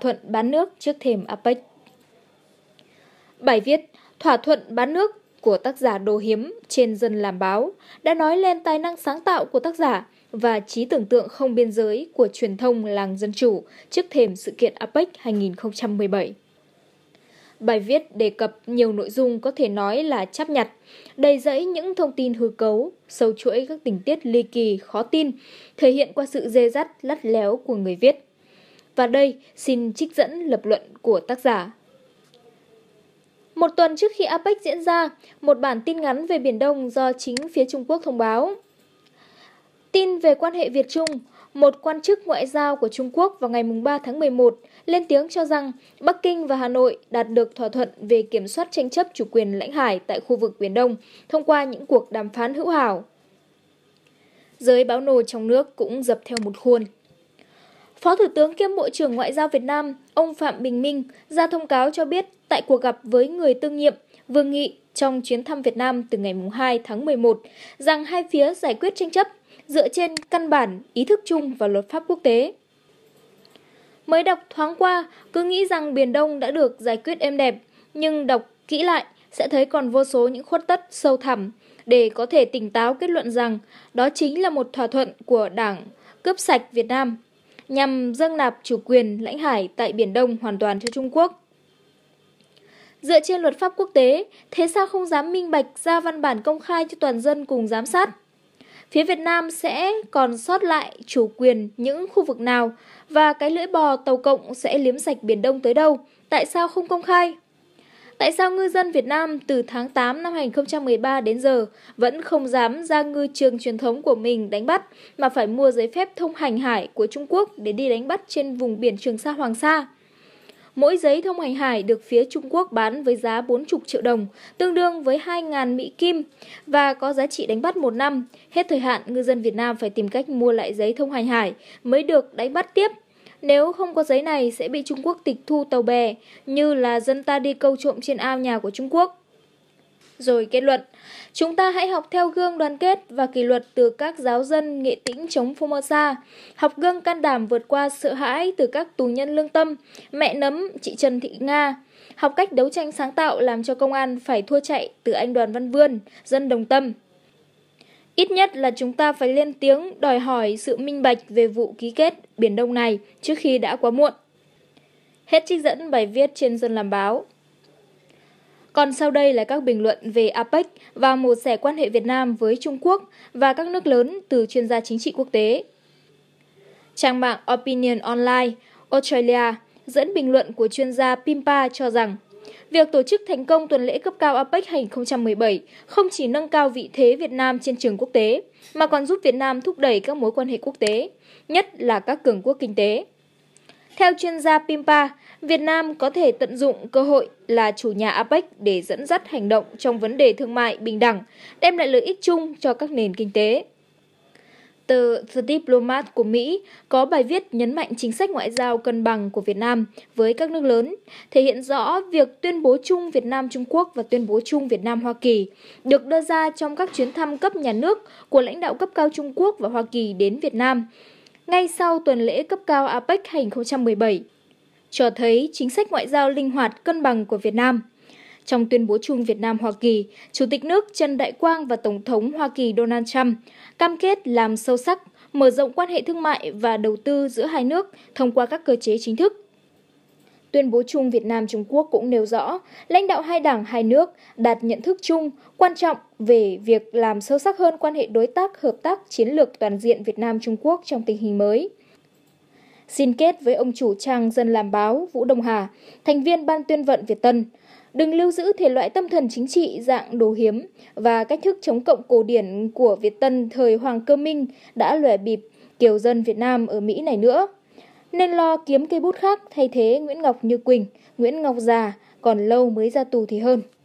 thuận bán nước trước thềm APEC. Bài viết Thỏa thuận bán nước của tác giả Đồ Hiếm trên Dân làm báo đã nói lên tài năng sáng tạo của tác giả và trí tưởng tượng không biên giới của truyền thông làng dân chủ trước thềm sự kiện APEC 2017. Bài viết đề cập nhiều nội dung có thể nói là chấp nhặt, đầy dẫy những thông tin hư cấu, sâu chuỗi các tình tiết ly kỳ khó tin, thể hiện qua sự dê dắt lắt léo của người viết và đây xin trích dẫn lập luận của tác giả. Một tuần trước khi APEC diễn ra, một bản tin ngắn về Biển Đông do chính phía Trung Quốc thông báo. Tin về quan hệ Việt-Trung, một quan chức ngoại giao của Trung Quốc vào ngày 3 tháng 11 lên tiếng cho rằng Bắc Kinh và Hà Nội đạt được thỏa thuận về kiểm soát tranh chấp chủ quyền lãnh hải tại khu vực Biển Đông thông qua những cuộc đàm phán hữu hảo. Giới báo nồi trong nước cũng dập theo một khuôn. Phó Thủ tướng kiêm Bộ trưởng Ngoại giao Việt Nam, ông Phạm Bình Minh ra thông cáo cho biết tại cuộc gặp với người tương nhiệm Vương Nghị trong chuyến thăm Việt Nam từ ngày 2 tháng 11 rằng hai phía giải quyết tranh chấp dựa trên căn bản ý thức chung và luật pháp quốc tế. Mới đọc thoáng qua, cứ nghĩ rằng Biển Đông đã được giải quyết êm đẹp, nhưng đọc kỹ lại sẽ thấy còn vô số những khuất tất sâu thẳm để có thể tỉnh táo kết luận rằng đó chính là một thỏa thuận của Đảng cướp sạch Việt Nam nhằm dâng nạp chủ quyền lãnh hải tại Biển Đông hoàn toàn cho Trung Quốc. Dựa trên luật pháp quốc tế, thế sao không dám minh bạch ra văn bản công khai cho toàn dân cùng giám sát? Phía Việt Nam sẽ còn sót lại chủ quyền những khu vực nào và cái lưỡi bò tàu cộng sẽ liếm sạch Biển Đông tới đâu? Tại sao không công khai? Tại sao ngư dân Việt Nam từ tháng 8 năm 2013 đến giờ vẫn không dám ra ngư trường truyền thống của mình đánh bắt mà phải mua giấy phép thông hành hải của Trung Quốc để đi đánh bắt trên vùng biển Trường Sa Hoàng Sa? Mỗi giấy thông hành hải được phía Trung Quốc bán với giá 40 triệu đồng, tương đương với 2.000 Mỹ Kim và có giá trị đánh bắt một năm. Hết thời hạn, ngư dân Việt Nam phải tìm cách mua lại giấy thông hành hải mới được đánh bắt tiếp – nếu không có giấy này sẽ bị Trung Quốc tịch thu tàu bè, như là dân ta đi câu trộm trên ao nhà của Trung Quốc. Rồi kết luận, chúng ta hãy học theo gương đoàn kết và kỷ luật từ các giáo dân nghệ tĩnh chống Formosa, học gương can đảm vượt qua sợ hãi từ các tù nhân lương tâm, mẹ nấm, chị Trần Thị Nga, học cách đấu tranh sáng tạo làm cho công an phải thua chạy từ anh Đoàn Văn Vươn, dân đồng tâm. Ít nhất là chúng ta phải lên tiếng đòi hỏi sự minh bạch về vụ ký kết Biển Đông này trước khi đã quá muộn. Hết trích dẫn bài viết trên Dân Làm Báo. Còn sau đây là các bình luận về APEC và một sẻ quan hệ Việt Nam với Trung Quốc và các nước lớn từ chuyên gia chính trị quốc tế. Trang mạng Opinion Online Australia dẫn bình luận của chuyên gia Pimpa cho rằng Việc tổ chức thành công tuần lễ cấp cao APEC 2017 không chỉ nâng cao vị thế Việt Nam trên trường quốc tế, mà còn giúp Việt Nam thúc đẩy các mối quan hệ quốc tế, nhất là các cường quốc kinh tế. Theo chuyên gia Pimpa, Việt Nam có thể tận dụng cơ hội là chủ nhà APEC để dẫn dắt hành động trong vấn đề thương mại bình đẳng, đem lại lợi ích chung cho các nền kinh tế. Tờ The Diplomat của Mỹ có bài viết nhấn mạnh chính sách ngoại giao cân bằng của Việt Nam với các nước lớn, thể hiện rõ việc tuyên bố chung Việt Nam-Trung Quốc và tuyên bố chung Việt Nam-Hoa Kỳ được đưa ra trong các chuyến thăm cấp nhà nước của lãnh đạo cấp cao Trung Quốc và Hoa Kỳ đến Việt Nam. Ngay sau tuần lễ cấp cao APEC 2017, cho thấy chính sách ngoại giao linh hoạt cân bằng của Việt Nam – trong tuyên bố chung Việt Nam-Hoa Kỳ, Chủ tịch nước Trần Đại Quang và Tổng thống Hoa Kỳ Donald Trump cam kết làm sâu sắc, mở rộng quan hệ thương mại và đầu tư giữa hai nước thông qua các cơ chế chính thức. Tuyên bố chung Việt Nam Trung Quốc cũng nêu rõ, lãnh đạo hai đảng hai nước đạt nhận thức chung quan trọng về việc làm sâu sắc hơn quan hệ đối tác hợp tác chiến lược toàn diện Việt Nam Trung Quốc trong tình hình mới. Xin kết với ông chủ trang dân làm báo Vũ Đông Hà, thành viên ban tuyên vận Việt Tân, đừng lưu giữ thể loại tâm thần chính trị dạng đồ hiếm và cách thức chống cộng cổ điển của Việt Tân thời Hoàng Cơ Minh đã lòe bịp kiều dân Việt Nam ở Mỹ này nữa. Nên lo kiếm cây bút khác thay thế Nguyễn Ngọc Như Quỳnh, Nguyễn Ngọc Già, còn lâu mới ra tù thì hơn.